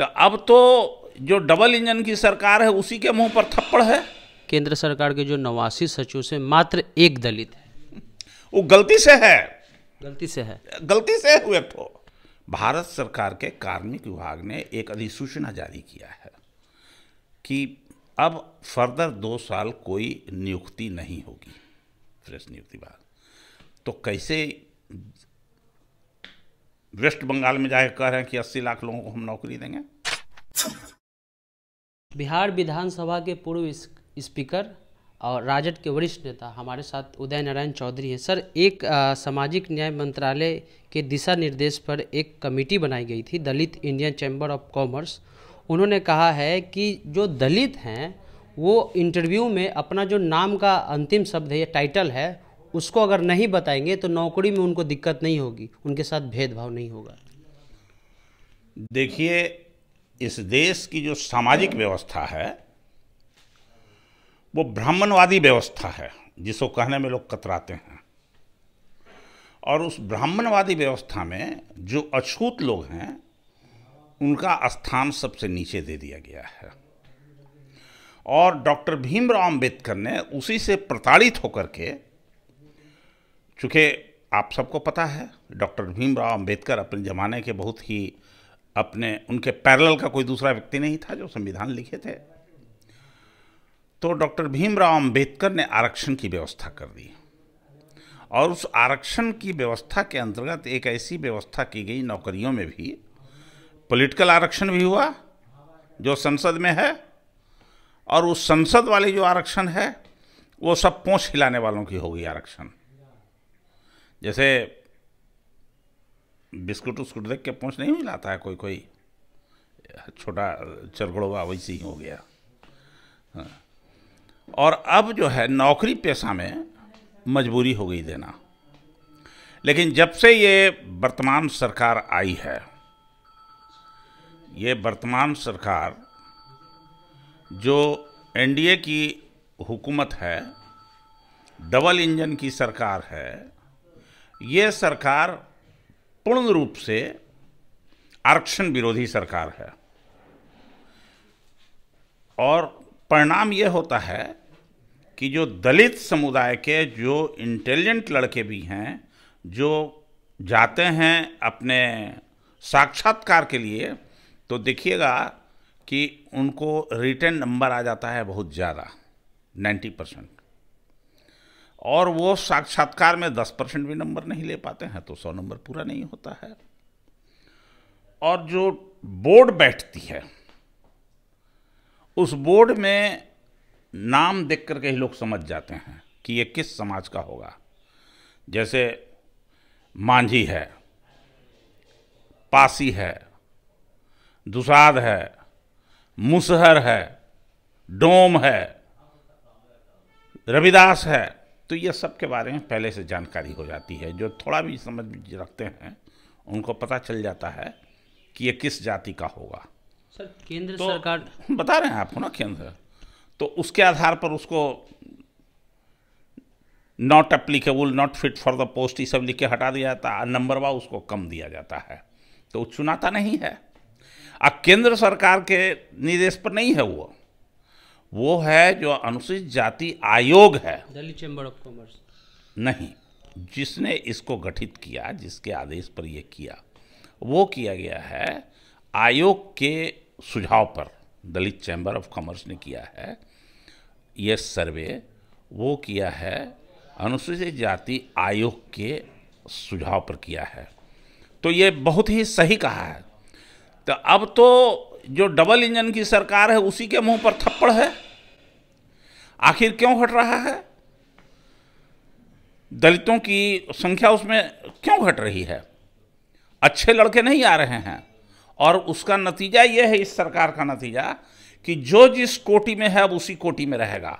तो अब तो जो डबल इंजन की सरकार है उसी के मुंह पर थप्पड़ है केंद्र सरकार के जो नवासी सचिव से मात्र एक दलित है वो गलती से है गलती से है गलती से हुए तो भारत सरकार के कार्मिक विभाग ने एक अधिसूचना जारी किया है कि अब फर्दर दो साल कोई नियुक्ति नहीं होगी फ्रेश नियुक्ति बाद तो कैसे वेस्ट बंगाल में जाकर कह रहे हैं कि अस्सी लाख लोगों को हम नौकरी देंगे बिहार विधानसभा के पूर्व स्पीकर और राजद के वरिष्ठ नेता हमारे साथ उदय नारायण चौधरी हैं सर एक आ, सामाजिक न्याय मंत्रालय के दिशा निर्देश पर एक कमेटी बनाई गई थी Dalit Indian chamber of commerce उन्होंने कहा है कि जो दलित हैं वो इंटरव्यू में अपना जो नाम का अंतिम शब्द है या टाइटल है उसको अगर नहीं बताएंगे तो नौकरी में उनको दिक्कत नहीं होगी उनके साथ भेदभाव नहीं होगा देखिए इस देश की जो सामाजिक व्यवस्था है वो ब्राह्मणवादी व्यवस्था है जिसको कहने में लोग कतराते हैं और उस ब्राह्मणवादी व्यवस्था में जो अछूत लोग हैं उनका स्थान सबसे नीचे दे दिया गया है और डॉक्टर भीमराव अंबेडकर ने उसी से प्रताड़ित होकर के चूँकि आप सबको पता है डॉक्टर भीमराव अंबेडकर अपने ज़माने के बहुत ही अपने उनके पैरल का कोई दूसरा व्यक्ति नहीं था जो संविधान लिखे थे तो डॉक्टर भीमराव अंबेडकर ने आरक्षण की व्यवस्था कर दी और उस आरक्षण की व्यवस्था के अंतर्गत एक ऐसी व्यवस्था की गई नौकरियों में भी पॉलिटिकल आरक्षण भी हुआ जो संसद में है और उस संसद वाली जो आरक्षण है वो सब पोछ हिलाने वालों की हो गई आरक्षण जैसे बिस्कुट उस्कुट देख के पहुँच नहीं मिलाता है कोई कोई छोटा चरघड़ोवा वैसे ही हो गया हाँ। और अब जो है नौकरी पेशा में मजबूरी हो गई देना लेकिन जब से ये वर्तमान सरकार आई है ये वर्तमान सरकार जो एनडीए की हुकूमत है डबल इंजन की सरकार है ये सरकार पूर्ण रूप से आरक्षण विरोधी सरकार है और परिणाम यह होता है कि जो दलित समुदाय के जो इंटेलिजेंट लड़के भी हैं जो जाते हैं अपने साक्षात्कार के लिए तो देखिएगा कि उनको रिटर्न नंबर आ जाता है बहुत ज़्यादा नाइन्टी परसेंट और वो साक्षात्कार में दस परसेंट भी नंबर नहीं ले पाते हैं तो सौ नंबर पूरा नहीं होता है और जो बोर्ड बैठती है उस बोर्ड में नाम देख करके ही लोग समझ जाते हैं कि ये किस समाज का होगा जैसे मांझी है पासी है दुसाद है मुसहर है डोम है रविदास है तो ये सब के बारे में पहले से जानकारी हो जाती है जो थोड़ा भी समझ रखते हैं उनको पता चल जाता है कि ये किस जाति का होगा सर केंद्र तो सरकार बता रहे हैं आपको ना केंद्र तो उसके आधार पर उसको not applicable not fit for the post ये सब लिख के हटा दिया जाता है नंबर वा उसको कम दिया जाता है तो चुनाता नहीं है अब केंद्र सरकार के निर्देश पर नहीं है वो वो है जो अनुसूचित जाति आयोग है दिल्ली चैम्बर ऑफ कॉमर्स नहीं जिसने इसको गठित किया जिसके आदेश पर यह किया वो किया गया है आयोग के सुझाव पर दलित चैम्बर ऑफ कॉमर्स ने किया है यह सर्वे वो किया है अनुसूचित जाति आयोग के सुझाव पर किया है तो ये बहुत ही सही कहा है तो अब तो जो डबल इंजन की सरकार है उसी के मुंह पर थप्पड़ है आखिर क्यों घट रहा है दलितों की संख्या उसमें क्यों घट रही है अच्छे लड़के नहीं आ रहे हैं और उसका नतीजा यह है इस सरकार का नतीजा कि जो जिस कोटि में है अब उसी कोटि में रहेगा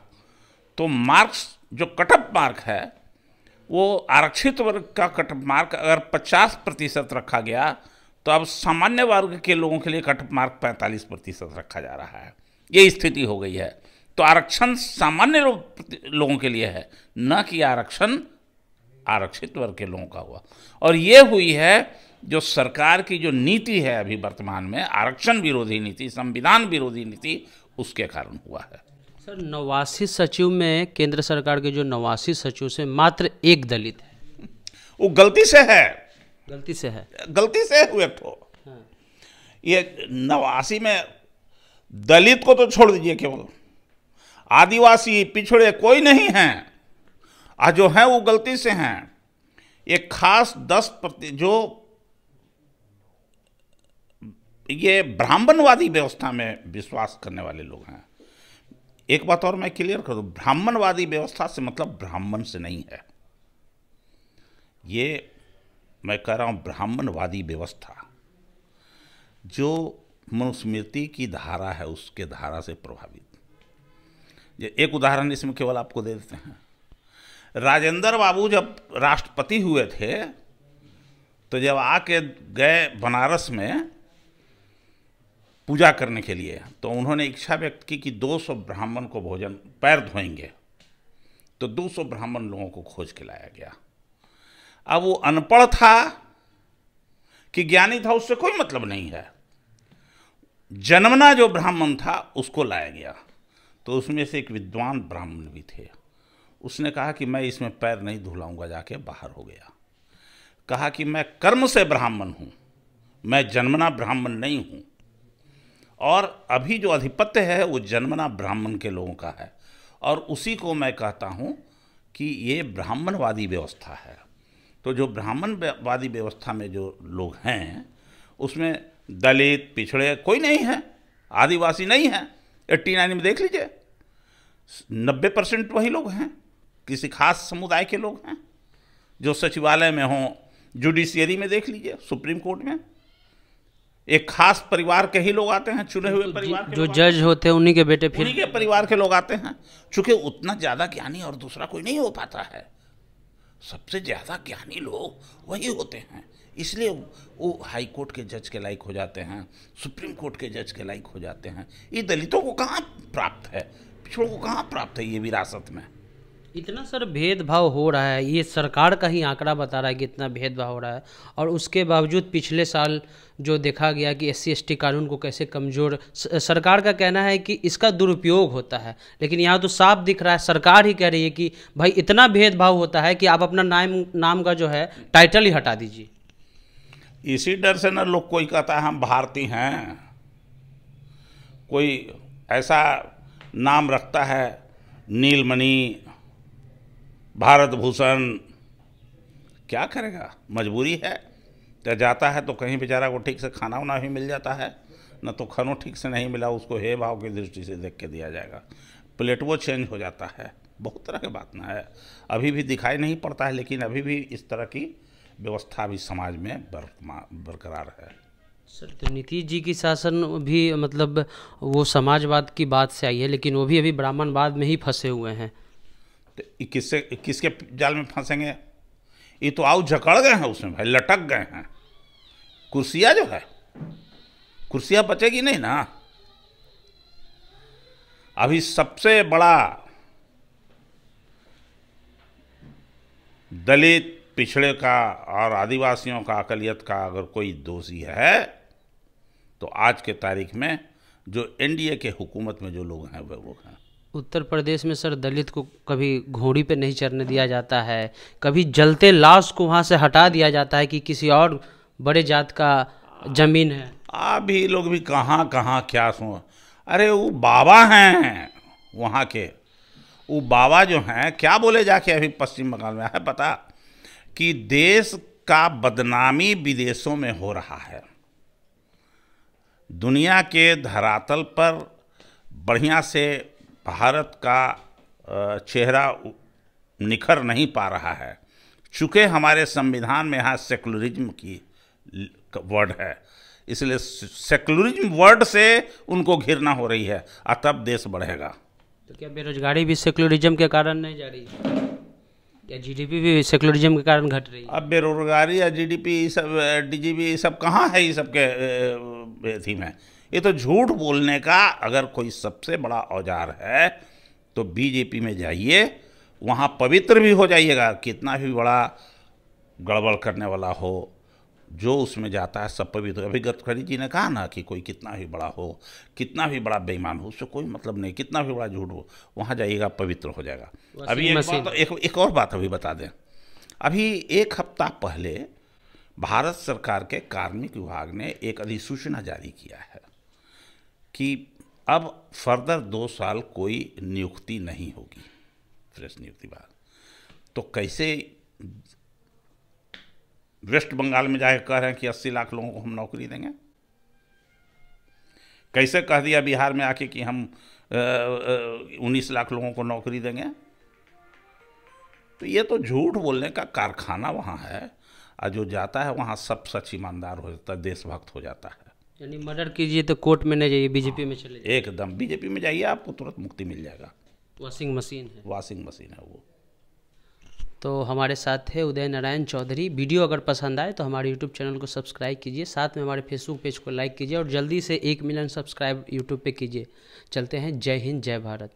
तो मार्क्स जो कटअप मार्क है वो आरक्षित वर्ग का कटअप मार्क अगर 50 प्रतिशत रखा गया तो अब सामान्य वर्ग के लोगों के लिए कट मार्क 45 प्रतिशत रखा जा रहा है ये स्थिति हो गई है तो आरक्षण सामान्य लोगों के लिए है न कि आरक्षण आरक्षित वर्ग के लोगों का हुआ और ये हुई है जो सरकार की जो नीति है अभी वर्तमान में आरक्षण विरोधी नीति संविधान विरोधी नीति उसके कारण हुआ है सर नवासी सचिव में केंद्र सरकार के जो नवासी सचिव से मात्र एक दलित है वो गलती से है गलती से है गलती से हुए तो हाँ। ये नवासी में दलित को तो छोड़ दीजिए केवल आदिवासी पिछड़े कोई नहीं हैं आज जो हैं वो गलती से हैं ये खास दस प्रति जो ये ब्राह्मणवादी व्यवस्था में विश्वास करने वाले लोग हैं एक बात और मैं क्लियर कर ब्राह्मणवादी व्यवस्था से मतलब ब्राह्मण से नहीं है ये मैं कह रहा हूँ ब्राह्मणवादी व्यवस्था जो मनुस्मृति की धारा है उसके धारा से प्रभावित एक उदाहरण इसमें केवल आपको दे देते हैं राजेंद्र बाबू जब राष्ट्रपति हुए थे तो जब आके गए बनारस में पूजा करने के लिए तो उन्होंने इच्छा व्यक्त की कि 200 ब्राह्मण को भोजन पैर धोएंगे तो 200 ब्राह्मण लोगों को खोज के लाया गया अब वो अनपढ़ था कि ज्ञानी था उससे कोई मतलब नहीं है जन्मना जो ब्राह्मण था उसको लाया गया तो उसमें से एक विद्वान ब्राह्मण भी थे उसने कहा कि मैं इसमें पैर नहीं धुलाऊंगा जाके बाहर हो गया कहा कि मैं कर्म से ब्राह्मण हूँ मैं जन्मना ब्राह्मण नहीं हूँ और अभी जो आधिपत्य है वो जन्मना ब्राह्मण के लोगों का है और उसी को मैं कहता हूँ कि ये ब्राह्मणवादी व्यवस्था है तो जो ब्राह्मणवादी व्यवस्था में जो लोग हैं उसमें दलित पिछड़े कोई नहीं है आदिवासी नहीं है एट्टी नाइन में देख लीजिए नब्बे परसेंट वही लोग हैं किसी खास समुदाय के लोग हैं जो सचिवालय में हों जुडिशियरी में देख लीजिए सुप्रीम कोर्ट में एक खास परिवार के ही लोग आते हैं चुने हुए परिवार के जो जज होते हैं उन्हीं के बेटे फिर उन्हीं के परिवार के लोग आते हैं चूंकि उतना ज़्यादा ज्ञानी और दूसरा कोई नहीं हो पाता है सबसे ज़्यादा ज्ञानी लोग वही होते हैं इसलिए वो हाई कोर्ट के जज के लायक हो जाते हैं सुप्रीम कोर्ट के जज के लायक हो जाते हैं ये दलितों को कहाँ प्राप्त है पिछड़ों को कहाँ प्राप्त है ये विरासत में इतना सर भेदभाव हो रहा है ये सरकार का ही आंकड़ा बता रहा है कि इतना भेदभाव हो रहा है और उसके बावजूद पिछले साल जो देखा गया कि एस सी कानून को कैसे कमज़ोर सरकार का कहना है कि इसका दुरुपयोग होता है लेकिन यहाँ तो साफ दिख रहा है सरकार ही कह रही है कि भाई इतना भेदभाव होता है कि आप अपना नाम नाम का जो है टाइटल ही हटा दीजिए इसी डर से ना लोग कोई कहता है हम भारतीय हैं कोई ऐसा नाम रखता है नीलमणि भारत भूषण क्या करेगा मजबूरी है तो जाता है तो कहीं बेचारा को ठीक से खाना वाना भी मिल जाता है न तो खनों ठीक से नहीं मिला उसको हे भाव की दृष्टि से देख के दिया जाएगा प्लेट वो चेंज हो जाता है बहुत तरह की बात ना है अभी भी दिखाई नहीं पड़ता है लेकिन अभी भी इस तरह की व्यवस्था भी समाज में बरकरार है सर तो नीतीश जी की शासन भी मतलब वो समाजवाद की बात से आई है लेकिन वो भी अभी ब्राह्मणवाद में ही फंसे हुए हैं किससे किसके जाल में फंसेंगे ये तो आओ झकड़ गए हैं उसमें भाई लटक गए हैं कुर्सिया जो है कुर्सिया बचेगी नहीं ना अभी सबसे बड़ा दलित पिछड़े का और आदिवासियों का अकलियत का अगर कोई दोषी है तो आज के तारीख में जो एनडीए के हुकूमत में जो लोग हैं वे लोग हैं उत्तर प्रदेश में सर दलित को कभी घोड़ी पे नहीं चढ़ने दिया जाता है कभी जलते लाश को वहाँ से हटा दिया जाता है कि किसी और बड़े जात का जमीन है अभी लोग भी कहाँ कहाँ क्या सो अरे वो बाबा हैं वहाँ के वो बाबा जो हैं क्या बोले जाके अभी पश्चिम बंगाल में है पता कि देश का बदनामी विदेशों में हो रहा है दुनिया के धरातल पर बढ़िया से भारत का चेहरा निखर नहीं पा रहा है चूँकि हमारे संविधान में यहाँ सेकुलरिज्म की वर्ड है इसलिए सेकुलरिज्म वर्ड से उनको घिरना हो रही है और तब देश बढ़ेगा तो क्या बेरोजगारी भी सेकुलरिज्म के कारण नहीं जा रही है क्या जीडीपी भी सेकुलरिज्म के कारण घट रही है अब बेरोजगारी या जीडीपी सब डीजीपी सब कहाँ है ये सब के थी में ये तो झूठ बोलने का अगर कोई सबसे बड़ा औजार है तो बीजेपी में जाइए वहाँ पवित्र भी हो जाइएगा कितना भी बड़ा गड़बड़ करने वाला हो जो उसमें जाता है सब पवित्र अभी गडकरी जी ने कहा ना कि कोई कितना भी बड़ा हो कितना भी बड़ा बेईमान हो उससे कोई मतलब नहीं कितना भी बड़ा झूठ हो वहाँ जाइएगा पवित्र हो जाएगा अभी एक, बात, एक, एक और बात अभी बता दें अभी एक हफ्ता पहले भारत सरकार के कार्मिक विभाग ने एक अधिसूचना जारी किया है कि अब फर्दर दो साल कोई नियुक्ति नहीं होगी फ्रेश नियुक्ति बाद तो कैसे वेस्ट बंगाल में जाकर कह रहे हैं कि अस्सी लाख लोगों को हम नौकरी देंगे कैसे कह दिया बिहार में आके कि हम उन्नीस लाख लोगों को नौकरी देंगे तो ये तो झूठ बोलने का कारखाना वहाँ है और जो जाता है वहाँ सब सच ईमानदार हो जाता है देशभक्त हो जाता है यानी मर्डर कीजिए तो कोर्ट में नहीं जाइए बीजेपी में चले एकदम बीजेपी में जाइए आपको तुरंत मुक्ति मिल जाएगा वॉशिंग मशीन है वॉशिंग मशीन है वो तो हमारे साथ है उदय नारायण चौधरी वीडियो अगर पसंद आए तो हमारे यूट्यूब चैनल को सब्सक्राइब कीजिए साथ में हमारे फेसबुक पेज को लाइक कीजिए और जल्दी से एक मिलियन सब्सक्राइब यूट्यूब पे कीजिए चलते हैं जय हिंद जय भारत